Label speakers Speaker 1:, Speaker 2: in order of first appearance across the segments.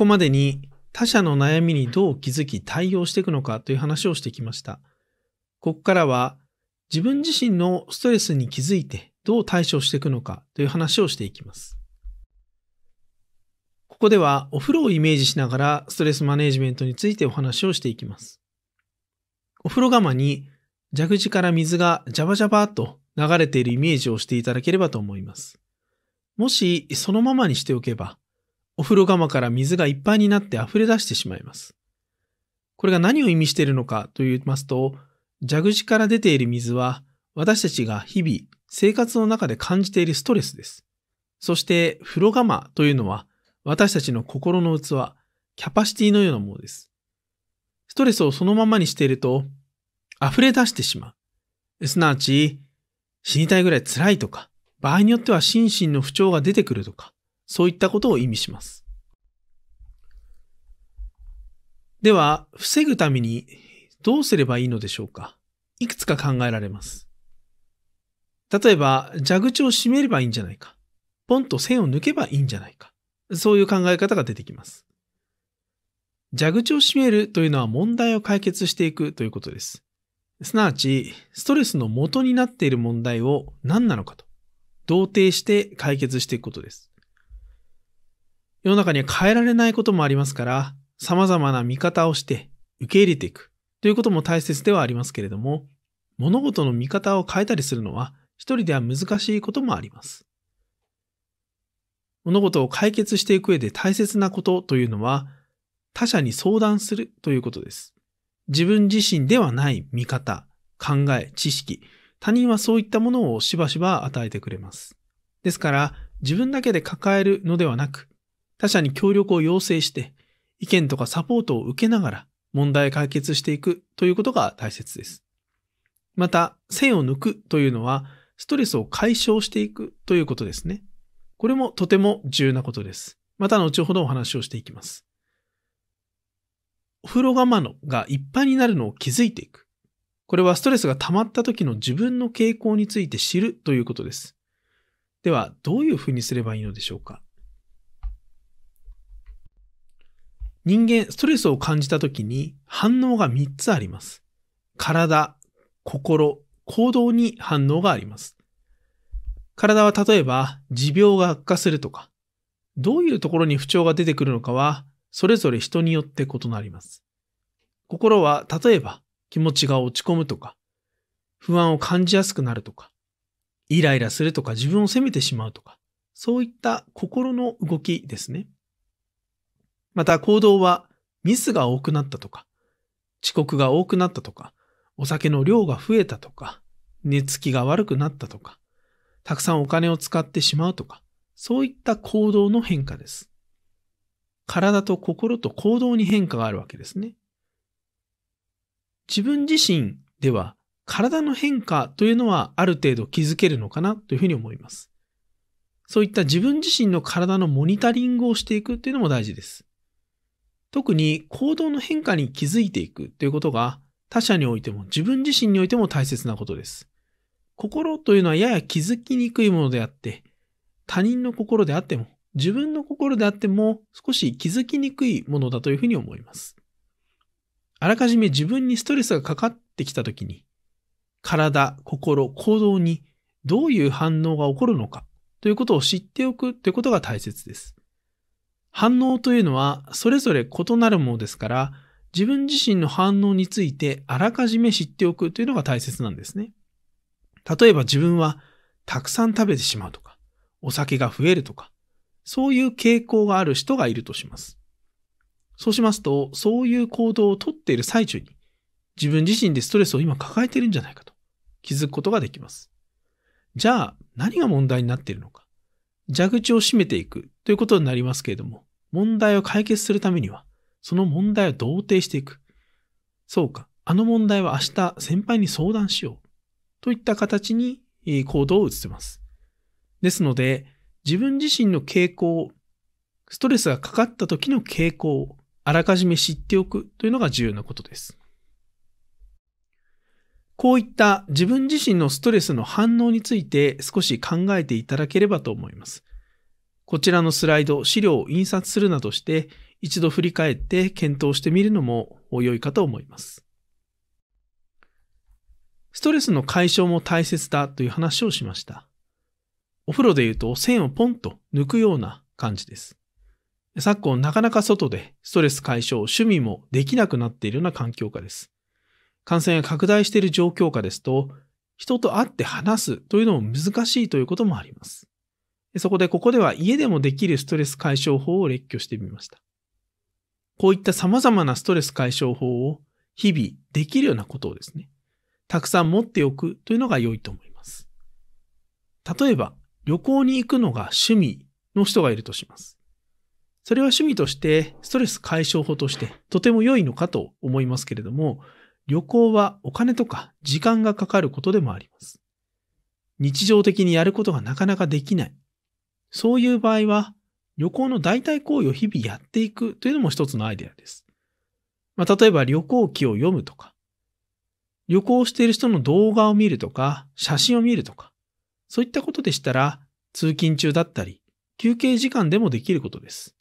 Speaker 1: ここまでに他者の悩みにどう気づき対応していくのかという話をしてきました。ここからは自分自身のストレスに気づいてどう対処していくのかという話をしていきます。ここではお風呂をイメージしながらストレスマネジメントについてお話をしていきます。お風呂釜に蛇口から水がジャバジャバーと流れているイメージをしていただければと思います。もしそのままにしておけばお風呂釜から水がいっぱいになって溢れ出してしまいます。これが何を意味しているのかと言いますと、蛇口から出ている水は、私たちが日々生活の中で感じているストレスです。そして風呂釜というのは私たちの心の器、キャパシティのようなものです。ストレスをそのままにしていると溢れ出してしまう。すなわち死にたいぐらい辛いとか、場合によっては心身の不調が出てくるとか、そういったことを意味します。では、防ぐためにどうすればいいのでしょうかいくつか考えられます。例えば、蛇口を閉めればいいんじゃないか。ポンと線を抜けばいいんじゃないか。そういう考え方が出てきます。蛇口を閉めるというのは問題を解決していくということです。すなわち、ストレスの元になっている問題を何なのかと、同定して解決していくことです。世の中には変えられないこともありますから、様々な見方をして受け入れていくということも大切ではありますけれども、物事の見方を変えたりするのは一人では難しいこともあります。物事を解決していく上で大切なことというのは、他者に相談するということです。自分自身ではない見方、考え、知識、他人はそういったものをしばしば与えてくれます。ですから、自分だけで抱えるのではなく、他者に協力を要請して、意見とかサポートを受けながら問題解決していくということが大切です。また、線を抜くというのは、ストレスを解消していくということですね。これもとても重要なことです。また後ほどお話をしていきます。お風呂釜のがいっぱいになるのを気づいていく。これはストレスが溜まった時の自分の傾向について知るということです。では、どういうふうにすればいいのでしょうか人間、ストレスを感じた時に反応が3つあります。体、心、行動に反応があります。体は例えば、持病が悪化するとか、どういうところに不調が出てくるのかは、それぞれ人によって異なります。心は、例えば、気持ちが落ち込むとか、不安を感じやすくなるとか、イライラするとか自分を責めてしまうとか、そういった心の動きですね。また行動はミスが多くなったとか、遅刻が多くなったとか、お酒の量が増えたとか、寝つきが悪くなったとか、たくさんお金を使ってしまうとか、そういった行動の変化です。体と心と行動に変化があるわけですね。自分自身では体の変化というのはある程度気づけるのかなというふうに思います。そういった自分自身の体のモニタリングをしていくというのも大事です。特に行動の変化に気づいていくということが他者においても自分自身においても大切なことです。心というのはやや気づきにくいものであって、他人の心であっても、自分の心であっても少し気づきにくいものだというふうに思います。あらかじめ自分にストレスがかかってきたときに、体、心、行動にどういう反応が起こるのかということを知っておくということが大切です。反応というのはそれぞれ異なるものですから、自分自身の反応についてあらかじめ知っておくというのが大切なんですね。例えば自分はたくさん食べてしまうとか、お酒が増えるとか、そういう傾向がある人がいるとします。そうしますと、そういう行動をとっている最中に、自分自身でストレスを今抱えているんじゃないかと気づくことができます。じゃあ、何が問題になっているのか。蛇口を閉めていくということになりますけれども、問題を解決するためには、その問題を同定していく。そうか、あの問題は明日先輩に相談しよう。といった形に行動を移せます。ですので、自分自身の傾向、ストレスがかかった時の傾向をあらかじめ知っておくというのが重要なことです。こういった自分自身のストレスの反応について少し考えていただければと思います。こちらのスライド、資料を印刷するなどして、一度振り返って検討してみるのも良いかと思います。ストレスの解消も大切だという話をしました。お風呂で言うと線をポンと抜くような感じです。昨今なかなか外でストレス解消、趣味もできなくなっているような環境下です。感染が拡大している状況下ですと、人と会って話すというのも難しいということもあります。そこでここでは家でもできるストレス解消法を列挙してみました。こういった様々なストレス解消法を日々できるようなことをですね、たくさん持っておくというのが良いと思います。例えば、旅行に行くのが趣味の人がいるとします。それは趣味として、ストレス解消法としてとても良いのかと思いますけれども、旅行はお金とか時間がかかることでもあります。日常的にやることがなかなかできない。そういう場合は、旅行の代替行為を日々やっていくというのも一つのアイデアです。まあ、例えば旅行記を読むとか、旅行している人の動画を見るとか、写真を見るとか、そういったことでしたら、通勤中だったり、休憩時間でもできることです。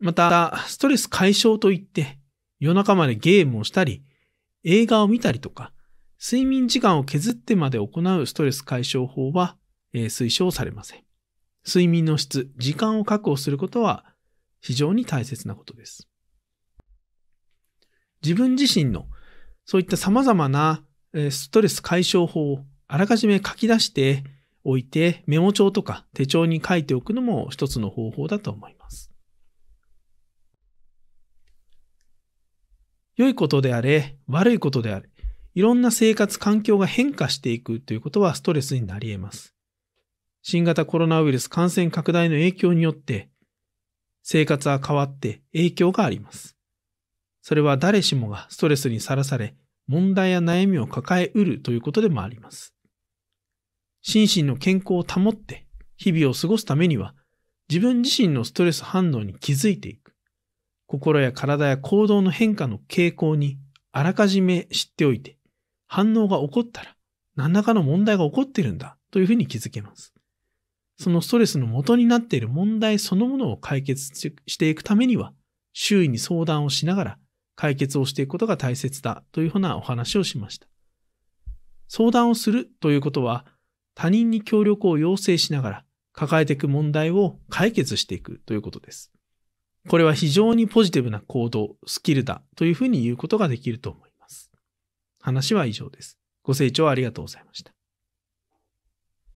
Speaker 1: また、ストレス解消といって、夜中までゲームをしたり、映画を見たりとか、睡眠時間を削ってまで行うストレス解消法は、えー、推奨されません。睡眠の質、時間を確保することは非常に大切なことです。自分自身のそういった様々なストレス解消法をあらかじめ書き出しておいてメモ帳とか手帳に書いておくのも一つの方法だと思います。良いことであれ、悪いことであれ、いろんな生活環境が変化していくということはストレスになり得ます。新型コロナウイルス感染拡大の影響によって、生活は変わって影響があります。それは誰しもがストレスにさらされ、問題や悩みを抱えうるということでもあります。心身の健康を保って日々を過ごすためには、自分自身のストレス反応に気づいていく。心や体や行動の変化の傾向にあらかじめ知っておいて、反応が起こったら何らかの問題が起こってるんだというふうに気づけます。そのストレスの元になっている問題そのものを解決していくためには、周囲に相談をしながら解決をしていくことが大切だというふうなお話をしました。相談をするということは、他人に協力を要請しながら抱えていく問題を解決していくということです。これは非常にポジティブな行動、スキルだというふうに言うことができると思います。話は以上です。ご清聴ありがとうございました。